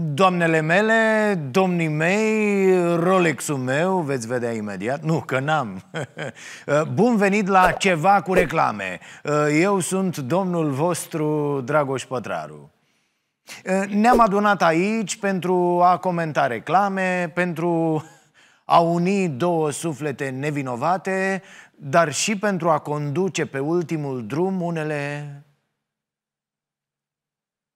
Doamnele mele, domnii mei, Rolex-ul meu, veți vedea imediat. Nu, că n-am. Bun venit la Ceva cu reclame. Eu sunt domnul vostru, Dragoș Pătraru. Ne-am adunat aici pentru a comenta reclame, pentru a uni două suflete nevinovate, dar și pentru a conduce pe ultimul drum unele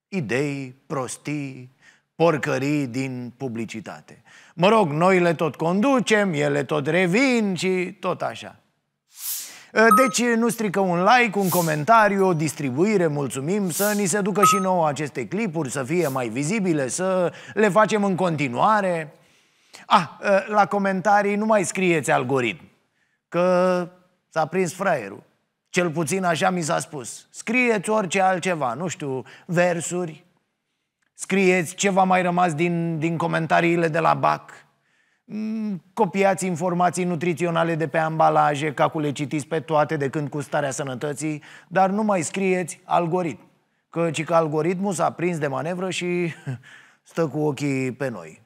idei, prostii, porcării din publicitate. Mă rog, noi le tot conducem, ele tot revin și tot așa. Ă, deci nu strică un like, un comentariu, o distribuire, mulțumim, să ni se ducă și nouă aceste clipuri, să fie mai vizibile, să le facem în continuare. Ah, la comentarii nu mai scrieți algoritm, că s-a prins fraierul. Cel puțin așa mi s-a spus. Scrieți orice altceva, nu știu, versuri, Scrieți ce v-a mai rămas din, din comentariile de la BAC. Mm, copiați informații nutriționale de pe ambalaje, ca cu le citiți pe toate de când cu starea sănătății, dar nu mai scrieți algoritm. Căci că algoritmul s-a prins de manevră și stă cu ochii pe noi.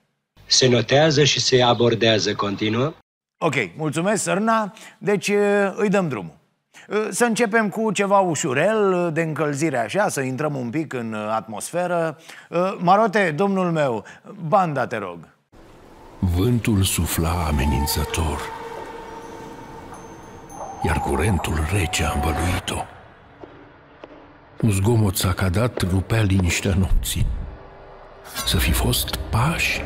Se notează și se abordează continuă. Ok, mulțumesc, Sărna. Deci eh, îi dăm drumul. Ă, să începem cu ceva ușurel, ă, de încălzire așa, să intrăm un pic în ă, atmosferă. Marote, domnul meu, banda te rog. Vântul sufla amenințător, iar curentul rece a învăluit-o. Un zgomot cadat, rupea liniștea nopții. Să fi fost pași?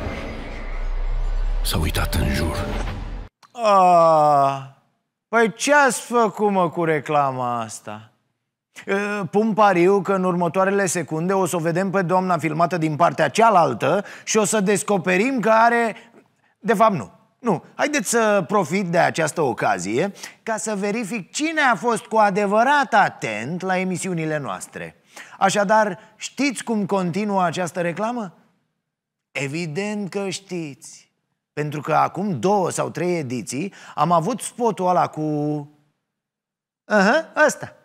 S-a uitat în jur. Ah! Păi ce ați făcut, mă, cu reclama asta? Pun pariu că în următoarele secunde o să o vedem pe doamna filmată din partea cealaltă și o să descoperim că are... De fapt, nu. Nu. Haideți să profit de această ocazie ca să verific cine a fost cu adevărat atent la emisiunile noastre. Așadar, știți cum continuă această reclamă? Evident că știți. Pentru că acum două sau trei ediții am avut spotul ăla cu... Aha, uh -huh, ăsta.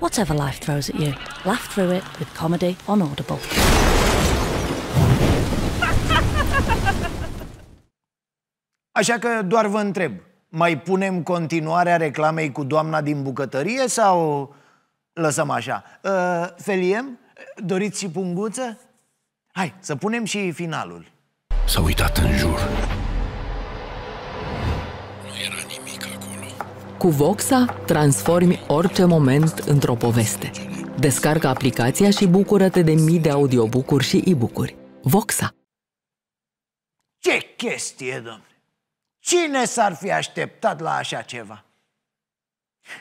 Whatever life throws at you, laugh through it with comedy on Audible. Așa că doar vă întreb, mai punem continuarea reclamei cu doamna din bucătărie sau lăsăm așa? Uh, feliem? Doriți și punguță? Hai, să punem și finalul. S-a uitat în jur. Nu era nimic acolo. Cu Voxa transformi orice moment într-o poveste. Descarcă aplicația și bucură-te de mii de audiobook și e-book-uri. Voxa. Ce chestie, domn! Cine s-ar fi așteptat la așa ceva?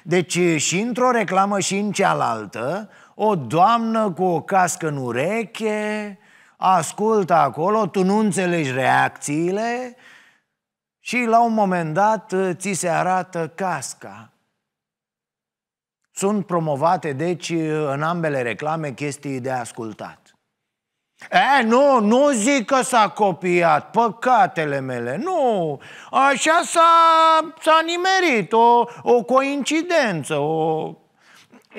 Deci și într-o reclamă și în cealaltă, o doamnă cu o cască în ureche ascultă acolo, tu nu înțelegi reacțiile și la un moment dat ți se arată casca. Sunt promovate, deci, în ambele reclame chestii de ascultat. E, nu, nu zic că s-a copiat, păcatele mele, nu. Așa s-a, s-a nimerit, o, o coincidență, o...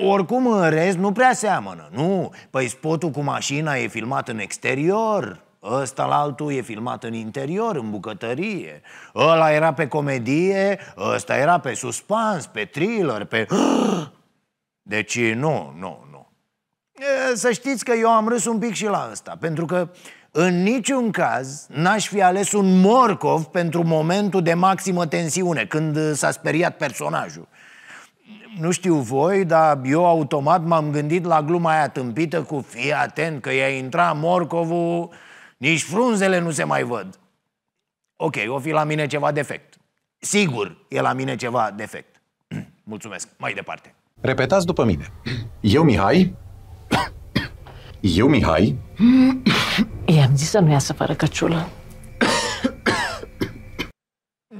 Oricum, în rest, nu prea seamănă, nu. Păi spotul cu mașina e filmat în exterior, Ăsta la altul e filmat în interior, în bucătărie Ăla era pe comedie, ăsta era pe suspans, pe thriller, pe... Deci nu, nu, să știți că eu am râs un pic și la asta, pentru că în niciun caz n-aș fi ales un morcov pentru momentul de maximă tensiune, când s-a speriat personajul. Nu știu voi, dar eu automat m-am gândit la gluma aia tâmpită cu fii atent că i-a intrat morcovul, nici frunzele nu se mai văd. Ok, o fi la mine ceva defect. Sigur, e la mine ceva defect. Mulțumesc. Mai departe. Repetați după mine. Eu, Mihai, Eu, Mihai? I-am zis să nu iasă fără căciulă.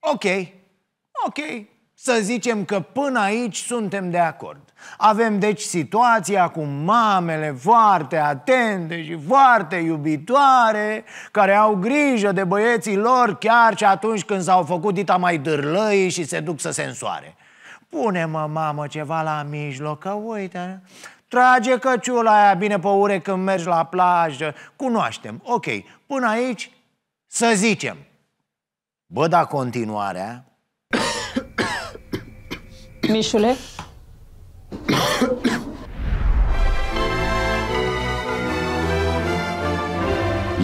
ok, ok. Să zicem că până aici suntem de acord. Avem deci situația cu mamele foarte atente și foarte iubitoare, care au grijă de băieții lor chiar și atunci când s-au făcut dita mai dârlăi și se duc să se însoare. Pune-mă, mamă, ceva la mijloc, că uite... Trage căciula aia bine pe ure când mergi la plajă. Cunoaștem. Ok, până aici, să zicem. Bă, da continuarea... Mișule?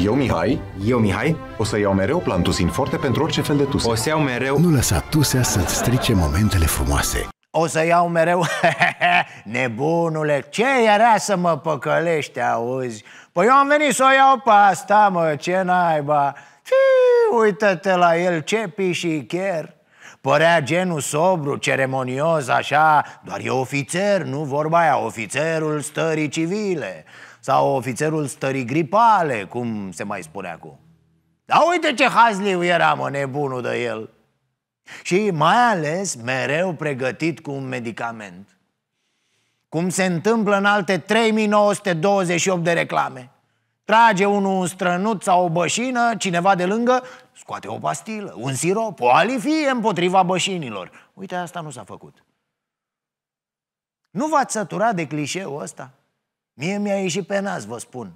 Eu, Mihai. Eu, Mihai. O să iau mereu plantusin forte pentru orice fel de tuse. O să iau mereu... Nu lăsa tusea să-ți strice momentele frumoase. O să iau mereu... Nebunule, ce era să mă păcălești, auzi? Păi eu am venit să o iau pe asta, mă, ce naiba. uită-te la el, ce pișicher. Părea genul sobru, ceremonios, așa, doar e ofițer, nu vorba aia, ofițerul stării civile sau ofițerul stării gripale, cum se mai spune acum. Dar uite ce hazliu era, mă, nebunul de el. Și mai ales mereu pregătit cu un medicament. Cum se întâmplă în alte 3928 de reclame. Trage unul un strănut sau o bășină, cineva de lângă, scoate o pastilă, un sirop, o alifie împotriva bășinilor. Uite, asta nu s-a făcut. Nu v-ați săturat de clișeul ăsta? Mie mi-a ieșit pe nas, vă spun.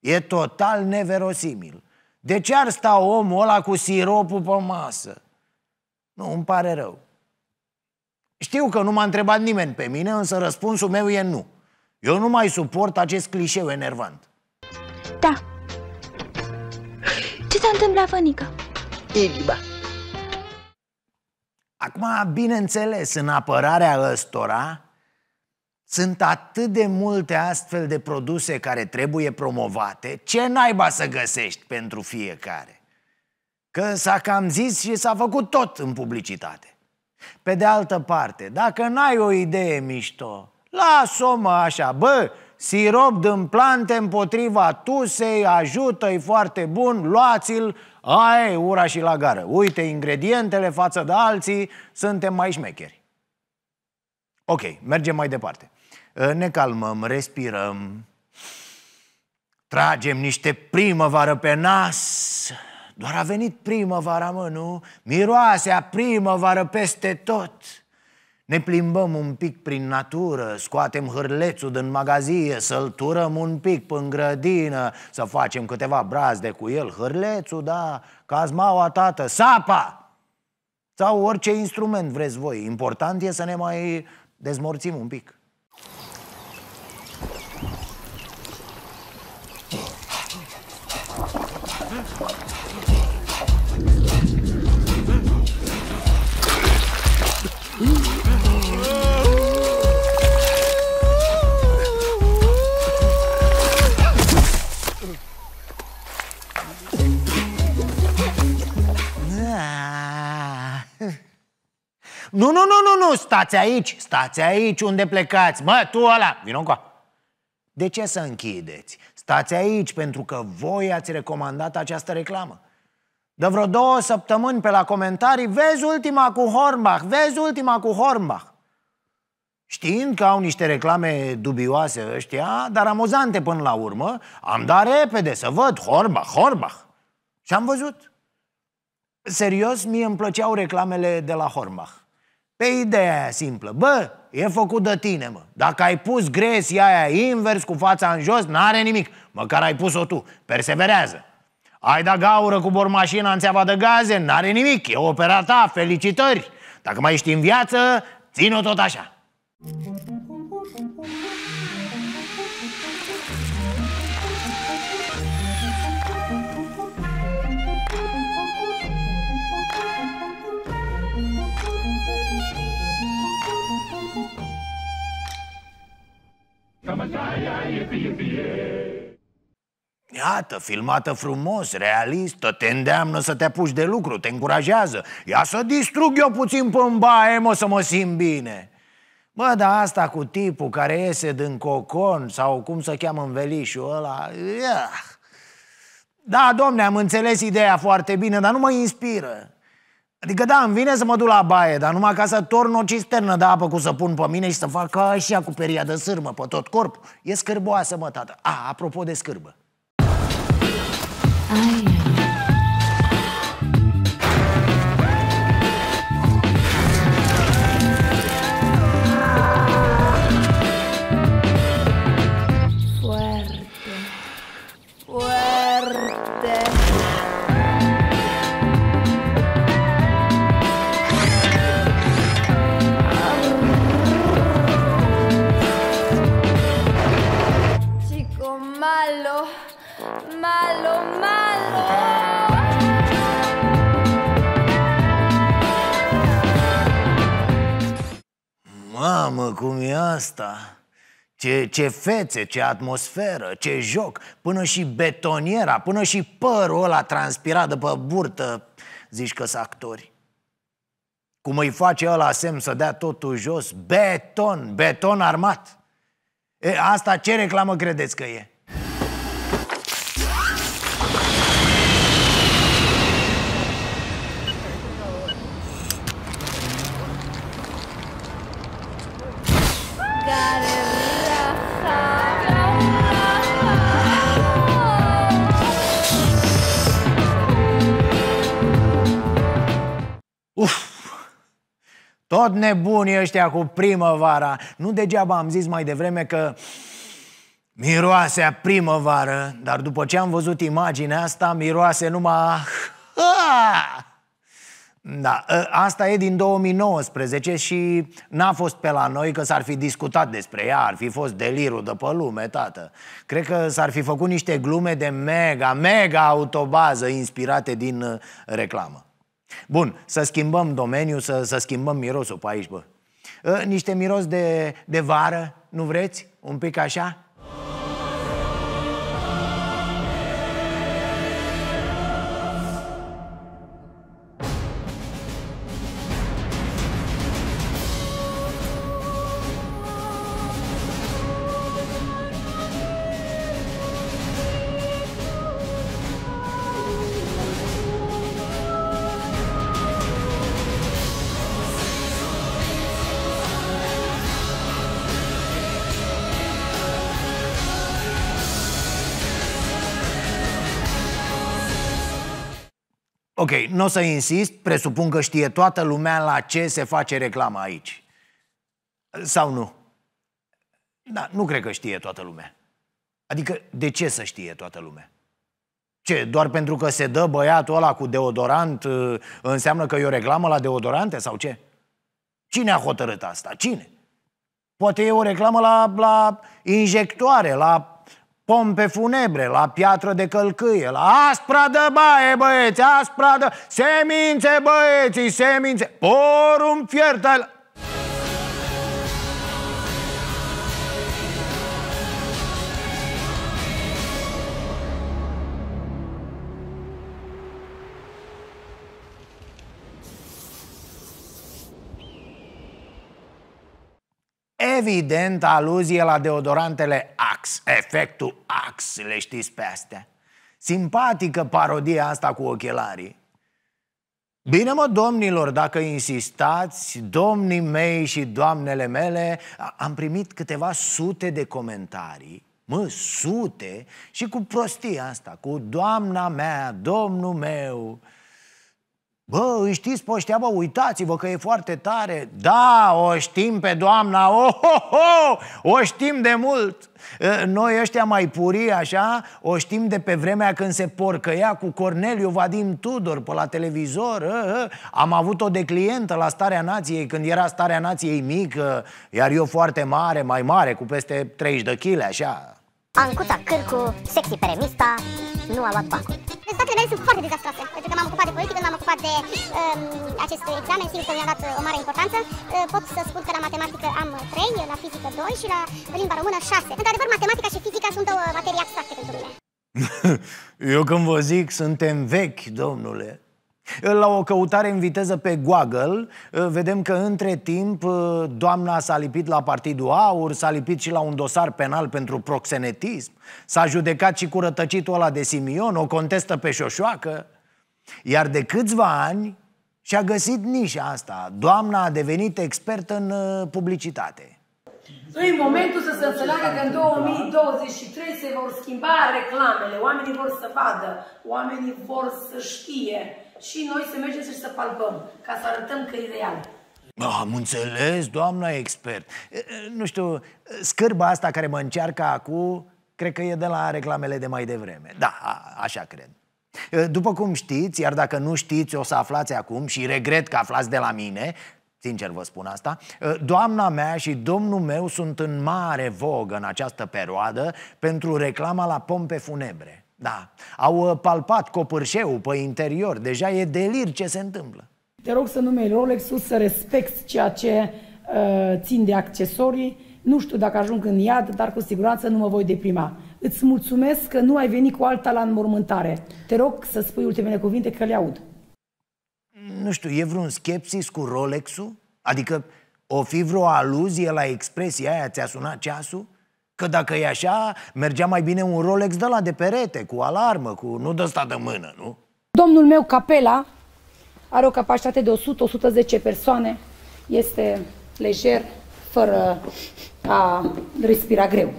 E total neverosimil. De ce ar sta omul ăla cu siropul pe masă? Nu, îmi pare rău. Știu că nu m-a întrebat nimeni pe mine, însă răspunsul meu e nu. Eu nu mai suport acest clișeu enervant. Da. Ce s-a întâmplat, Fănică? Iliba. Acum, bineînțeles, în apărarea ăstora, sunt atât de multe astfel de produse care trebuie promovate, ce naiba să găsești pentru fiecare? Că s-a cam zis și s-a făcut tot în publicitate. Pe de altă parte, dacă n-ai o idee mișto, las-o mă așa, bă, sirop din plante împotriva tusei, ajută-i foarte bun, luați-l, ai ura și la gară. Uite ingredientele față de alții, suntem mai șmecheri. Ok, mergem mai departe. Eh, ne calmăm, respirăm, tragem niște primăvară pe nas. Doar a venit primăvara, mă, nu? Miroase a primăvară peste tot. Ne plimbăm un pic prin natură, scoatem hârlețul din magazie, să-l turăm un pic pe grădină, să facem câteva brazde cu el. Hârlețul, da, cazmaua, tată, sapa! Sau orice instrument vreți voi. Important e să ne mai dezmorțim un pic. Ah. Nu, nu, nu, nu, nu, stați aici, stați aici, unde plecați Mă, tu ăla, vină încoa De ce să închideți? Stați aici pentru că voi ați recomandat această reclamă. De vreo două săptămâni pe la comentarii, vezi ultima cu Hornbach, vezi ultima cu Hornbach. Știind că au niște reclame dubioase ăștia, dar amuzante până la urmă, am dat repede să văd Hornbach, Hornbach. Și am văzut. Serios, mie îmi plăceau reclamele de la Hornbach. Pe ideea aia simplă. Bă, e făcut de tine, mă. Dacă ai pus gresia aia invers cu fața în jos, n-are nimic. Măcar ai pus-o tu. Perseverează. Ai da gaură cu bormașina în țeava de gaze, n-are nimic. E opera ta, felicitări. Dacă mai ești în viață, țin o tot așa. Iată, filmată frumos, realistă, te îndeamnă să te apuci de lucru, te încurajează Ia să distrug eu puțin pe baie, mă, să mă simt bine Bă, dar asta cu tipul care iese din cocon sau cum să cheamă velișul ăla, ia. Da, domne, am înțeles ideea foarte bine, dar nu mă inspiră Adică da, îmi vine să mă duc la baie, dar numai ca să torn o cisternă de apă cu să pun pe mine și să fac așa cu peria de sârmă pe tot corpul. E scârboasă, mă, tată. A, apropo de scârbă. ai. Ce, ce fețe, ce atmosferă, ce joc Până și betoniera, până și părul ăla transpirat de pe burtă Zici că sunt actori Cum îi face ăla semn să dea totul jos Beton, beton armat e, Asta ce reclamă credeți că e? tot nebuni ăștia cu primăvara. Nu degeaba am zis mai devreme că miroasea primăvară, dar după ce am văzut imaginea asta, miroase numai... Ah, ah. Da, ă, asta e din 2019 și n-a fost pe la noi că s-ar fi discutat despre ea, ar fi fost delirul de pe lume, tată. Cred că s-ar fi făcut niște glume de mega, mega autobază inspirate din ă, reclamă. Bun, să schimbăm domeniul, să, să schimbăm mirosul pe aici, bă. Ă, niște miros de, de vară, nu vreți? Un pic așa? Ok, nu o să insist, presupun că știe toată lumea la ce se face reclama aici. Sau nu? Da, nu cred că știe toată lumea. Adică, de ce să știe toată lumea? Ce, doar pentru că se dă băiatul ăla cu deodorant uh, înseamnă că e o reclamă la deodorante sau ce? Cine a hotărât asta? Cine? Poate e o reclamă la, la injectoare, la pompe funebre, la piatră de călcâie, la aspra de baie, băieți, aspra de... Semințe, băieții, semințe, porum fiertă... Evident, aluzie la deodorantele Ax, efectul Ax, le știți pe astea. Simpatică parodia asta cu ochelarii. Bine mă, domnilor, dacă insistați, domnii mei și doamnele mele, am primit câteva sute de comentarii, mă, sute, și cu prostia asta, cu doamna mea, domnul meu, Bă, îi știți pe bă, uitați-vă că e foarte tare. Da, o știm pe doamna, oh, oh, oh, o știm de mult. Noi ăștia mai purii, așa, o știm de pe vremea când se porcăia cu Corneliu Vadim Tudor pe la televizor. Am avut-o de clientă la Starea Nației, când era Starea Nației mică, iar eu foarte mare, mai mare, cu peste 30 de kg, așa. Ancuța Cârcu, sexy peremista, nu a luat bacul. Rezultatele mele sunt foarte dezastroase, pentru că m-am ocupat de politică, m-am ocupat de um, acest examen, sigur că mi-a dat o mare importanță. Uh, pot să spun că la matematică am 3, la fizică 2 și la limba română 6. Într-adevăr, matematica și fizica sunt două materii abstracte pentru mine. Eu când vă zic, suntem vechi, domnule. La o căutare în viteză pe Google, ă, vedem că între timp ă, doamna s-a lipit la Partidul Aur, s-a lipit și la un dosar penal pentru proxenetism, s-a judecat și cu rătăcitul ăla de Simion, o contestă pe șoșoacă. Iar de câțiva ani și-a găsit nișa asta. Doamna a devenit expertă în ă, publicitate. Nu e momentul să se înțeleagă că în 2023 se vor schimba reclamele, oamenii vor să vadă, oamenii vor să știe și noi să mergem să-și să palpăm, ca să arătăm că e real. Am înțeles, doamna expert. Nu știu, scârba asta care mă încearcă acum, cred că e de la reclamele de mai devreme. Da, a, așa cred. După cum știți, iar dacă nu știți, o să aflați acum și regret că aflați de la mine, sincer vă spun asta, doamna mea și domnul meu sunt în mare vogă în această perioadă pentru reclama la pompe funebre. Da, au uh, palpat copârșeul pe interior, deja e delir ce se întâmplă. Te rog să numei rolex să respecti ceea ce uh, țin de accesorii. Nu știu dacă ajung în iad, dar cu siguranță nu mă voi deprima. Îți mulțumesc că nu ai venit cu alta la înmormântare. Te rog să spui ultimele cuvinte că le aud. Nu știu, e vreun skepsis cu Rolex-ul? Adică o fi vreo aluzie la expresia aia, ți-a sunat ceasul? Că dacă e așa, mergea mai bine un Rolex de la de perete, cu alarmă, cu nu de stat de mână, nu? Domnul meu, Capela, are o capacitate de 100-110 persoane. Este lejer, fără a respira greu.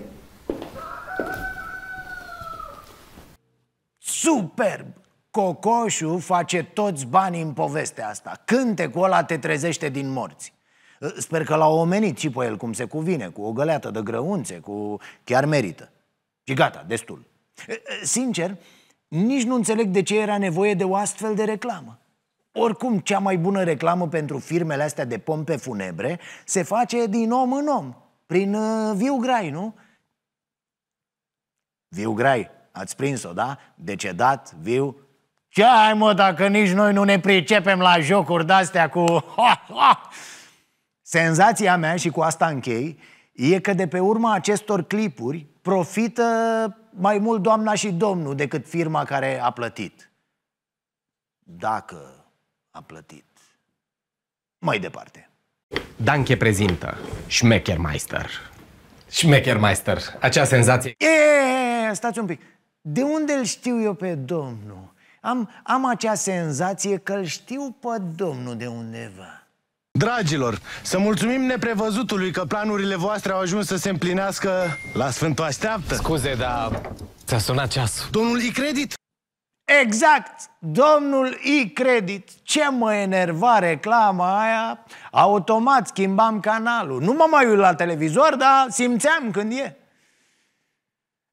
Superb! Cocoșul face toți banii în povestea asta. Cântecul ăla te trezește din morți. Ă, sper că l-a omenit și pe el cum se cuvine, cu o găleată de grăunțe, cu chiar merită. Și gata, destul. Ă, ă, sincer, nici nu înțeleg de ce era nevoie de o astfel de reclamă. Oricum, cea mai bună reclamă pentru firmele astea de pompe funebre se face din om în om, prin uh, viu grai, nu? Viu grai, ați prins-o, da? Decedat, viu. Ce ai, mă, dacă nici noi nu ne pricepem la jocuri de-astea cu... Ha, ha, Senzația mea, și cu asta închei, e că de pe urma acestor clipuri profită mai mult doamna și domnul decât firma care a plătit. Dacă a plătit. Mai departe. Danke prezintă Schmeckermeister. Schmeckermeister, acea senzație... E, stați un pic. De unde îl știu eu pe domnul? Am, am acea senzație că îl știu pe domnul de undeva. Dragilor, să mulțumim neprevăzutului că planurile voastre au ajuns să se împlinească la Sfântul Așteaptă. Scuze, dar ți-a sunat ceasul. Domnul Icredit? Exact! Domnul Icredit! Ce mă enerva reclama aia! Automat schimbam canalul. Nu mă mai uit la televizor, dar simțeam când e.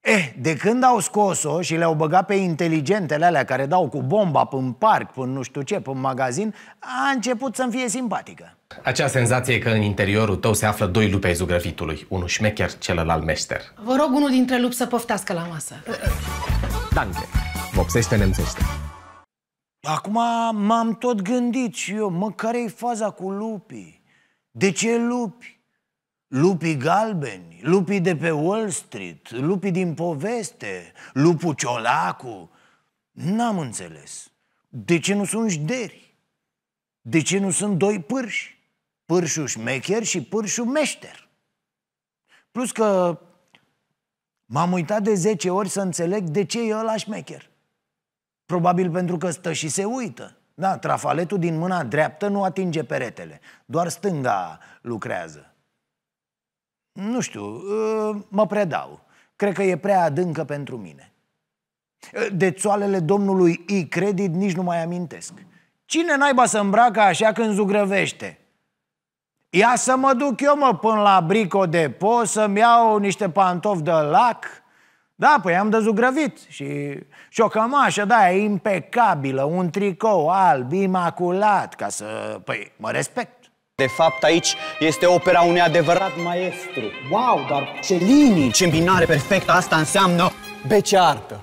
Eh, de când au scos-o și le-au băgat pe inteligentele alea care dau cu bomba în parc, până nu știu ce, până magazin, a început să-mi fie simpatică. Acea senzație că în interiorul tău se află doi lupi ai zugrăvitului, unul șmecher, celălalt meșter. Vă rog unul dintre lupi să poftească la masă. Danke, vopsește nemțește. Acum m-am tot gândit și eu, mă, care-i faza cu lupii? De ce lupi? Lupii galbeni, lupii de pe Wall Street, lupii din poveste, lupul ciolacu. N-am înțeles. De ce nu sunt jderi? De ce nu sunt doi pârși? Pârșul șmecher și pârșul meșter. Plus că m-am uitat de 10 ori să înțeleg de ce e ăla șmecher. Probabil pentru că stă și se uită. Da, trafaletul din mâna dreaptă nu atinge peretele, doar stânga lucrează nu știu, ă, mă predau. Cred că e prea adâncă pentru mine. Ă, de țoalele domnului I. Credit nici nu mai amintesc. Cine naiba să îmbracă așa când zugrăvește? Ia să mă duc eu, mă, până la Brico po, să-mi iau niște pantofi de lac. Da, păi am dezugrăvit și, și o cămașă, da, e impecabilă, un tricou alb, imaculat, ca să... Păi, mă respect. De fapt, aici este opera unui adevărat maestru. Wow, dar ce linii, ce binare perfectă, asta înseamnă beceartă.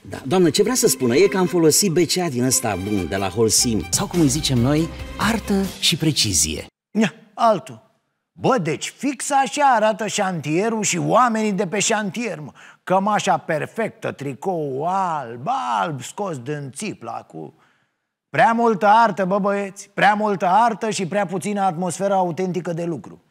Da, doamnă, ce vrea să spună e că am folosit becea din ăsta bun, de la Holsim. Sau cum îi zicem noi, artă și precizie. Ia, altul. Bă, deci fix așa arată șantierul și oamenii de pe șantier, mă. Cămașa perfectă, tricou alb, alb, scos din țipla cu Prea multă artă, bă băieți, prea multă artă și prea puțină atmosferă autentică de lucru.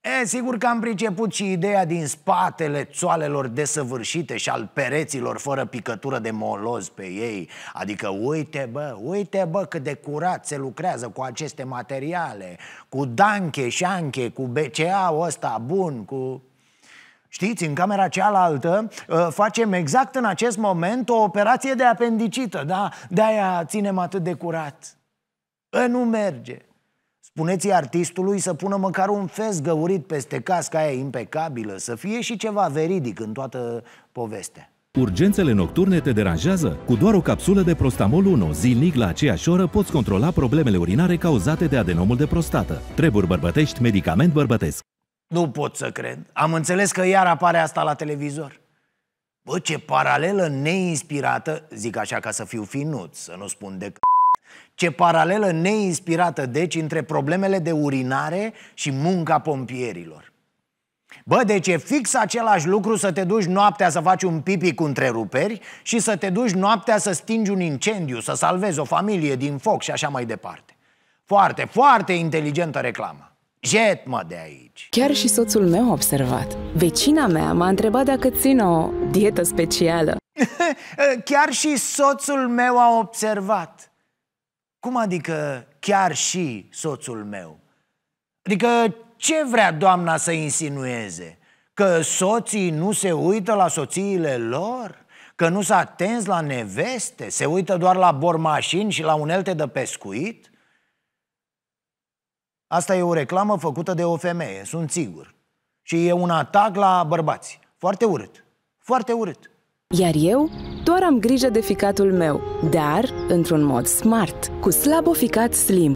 E, sigur că am priceput și ideea din spatele țoalelor desăvârșite și al pereților fără picătură de moloz pe ei. Adică uite bă, uite bă cât de curat se lucrează cu aceste materiale, cu danche și anche, cu BCA ăsta bun, cu Știți, în camera cealaltă uh, facem exact în acest moment o operație de apendicită, da? De-aia ținem atât de curat. E nu merge. Spuneți artistului să pună măcar un fez găurit peste casca aia impecabilă, să fie și ceva veridic în toată povestea. Urgențele nocturne te deranjează? Cu doar o capsulă de Prostamol 1 zilnic la aceeași oră poți controla problemele urinare cauzate de adenomul de prostată. Treburi bărbătești, medicament bărbătesc. Nu pot să cred. Am înțeles că iar apare asta la televizor. Bă, ce paralelă neinspirată, zic așa ca să fiu finuț, să nu spun de c- ce paralelă neinspirată, deci, între problemele de urinare și munca pompierilor. Bă, deci e fix același lucru să te duci noaptea să faci un pipi cu întreruperi și să te duci noaptea să stingi un incendiu, să salvezi o familie din foc și așa mai departe. Foarte, foarte inteligentă reclamă. Jet mă de aici! Chiar și soțul meu a observat. Vecina mea m-a întrebat dacă țin o dietă specială. chiar și soțul meu a observat. Cum adică chiar și soțul meu? Adică ce vrea doamna să insinueze? Că soții nu se uită la soțiile lor? Că nu s-a atenți la neveste? Se uită doar la bormașini și la unelte de pescuit? Asta e o reclamă făcută de o femeie, sunt sigur. Și e un atac la bărbați. Foarte urât. Foarte urât. Iar eu doar am grijă de ficatul meu, dar într-un mod smart, cu slaboficat slim.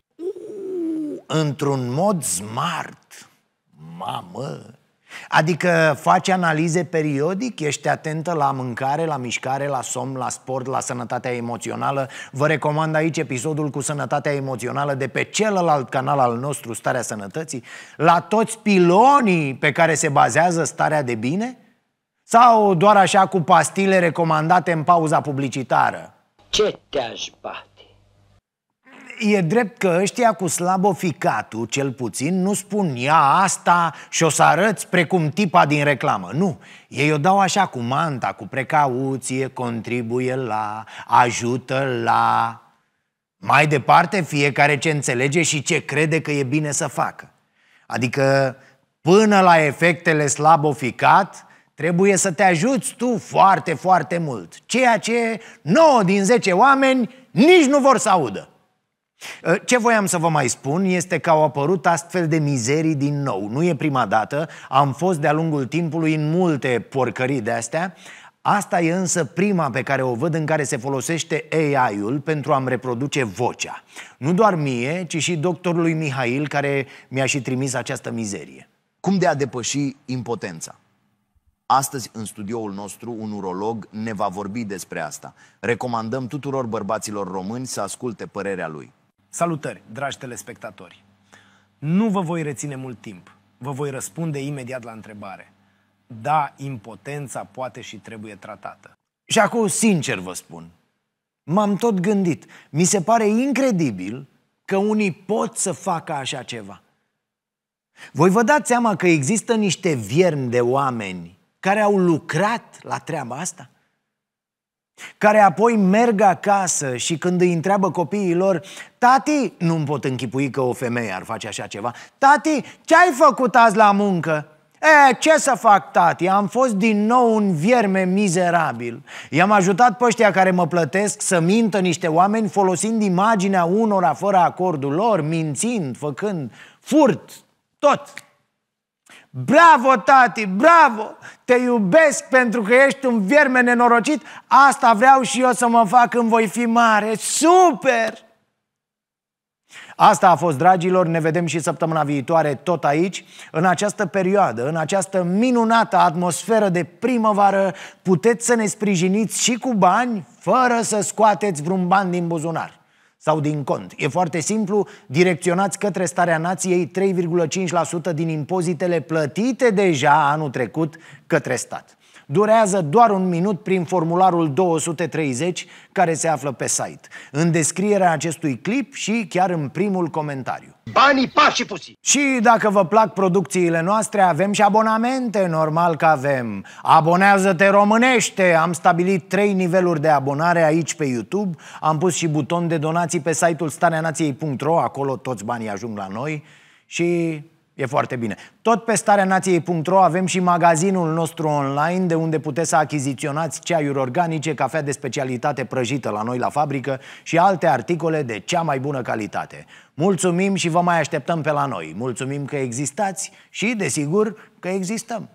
Într-un mod smart? Mamă, Adică faci analize periodic, ești atentă la mâncare, la mișcare, la somn, la sport, la sănătatea emoțională. Vă recomand aici episodul cu sănătatea emoțională de pe celălalt canal al nostru, Starea Sănătății, la toți pilonii pe care se bazează starea de bine? Sau doar așa cu pastile recomandate în pauza publicitară? Ce te-aș bat? E drept că ăștia cu slaboficatul, cel puțin, nu spun ia asta și o să arăți precum tipa din reclamă. Nu, ei o dau așa cu manta, cu precauție, contribuie la, ajută la... Mai departe, fiecare ce înțelege și ce crede că e bine să facă. Adică, până la efectele slaboficat, trebuie să te ajuți tu foarte, foarte mult. Ceea ce 9 din 10 oameni nici nu vor să audă. Ă, ce voiam să vă mai spun este că au apărut astfel de mizerii din nou. Nu e prima dată, am fost de-a lungul timpului în multe porcării de astea. Asta e însă prima pe care o văd în care se folosește AI-ul pentru a-mi reproduce vocea. Nu doar mie, ci și doctorului Mihail care mi-a și trimis această mizerie. Cum de a depăși impotența? Astăzi, în studioul nostru, un urolog ne va vorbi despre asta. Recomandăm tuturor bărbaților români să asculte părerea lui. Salutări, dragi telespectatori! Nu vă voi reține mult timp. Vă voi răspunde imediat la întrebare. Da, impotența poate și trebuie tratată. Și acum, sincer vă spun, m-am tot gândit. Mi se pare incredibil că unii pot să facă așa ceva. Voi vă dați seama că există niște vierni de oameni care au lucrat la treaba asta? care apoi merg acasă și când îi întreabă copiii lor Tati, nu-mi pot închipui că o femeie ar face așa ceva Tati, ce-ai făcut azi la muncă? E, ce să fac, tati? Am fost din nou un vierme mizerabil. I-am ajutat pe ăștia care mă plătesc să mintă niște oameni folosind imaginea unora fără acordul lor, mințind, făcând furt, tot. Bravo, tati, bravo! Te iubesc pentru că ești un vierme nenorocit. Asta vreau și eu să mă fac când voi fi mare. Super! Asta a fost, dragilor, ne vedem și săptămâna viitoare tot aici, în această perioadă, în această minunată atmosferă de primăvară, puteți să ne sprijiniți și cu bani, fără să scoateți vreun ban din buzunar sau din cont. E foarte simplu, direcționați către starea nației 3,5% din impozitele plătite deja anul trecut către stat. Durează doar un minut prin formularul 230 care se află pe site, în descrierea acestui clip și chiar în primul comentariu. Banii pași puții! Și dacă vă plac producțiile noastre, avem și abonamente, normal că avem. Abonează-te românește! Am stabilit trei niveluri de abonare aici pe YouTube, am pus și buton de donații pe site-ul stareanației.ro, acolo toți banii ajung la noi și E foarte bine. Tot pe starea nației.ro avem și magazinul nostru online de unde puteți să achiziționați ceaiuri organice, cafea de specialitate prăjită la noi la fabrică și alte articole de cea mai bună calitate. Mulțumim și vă mai așteptăm pe la noi. Mulțumim că existați și, desigur, că existăm.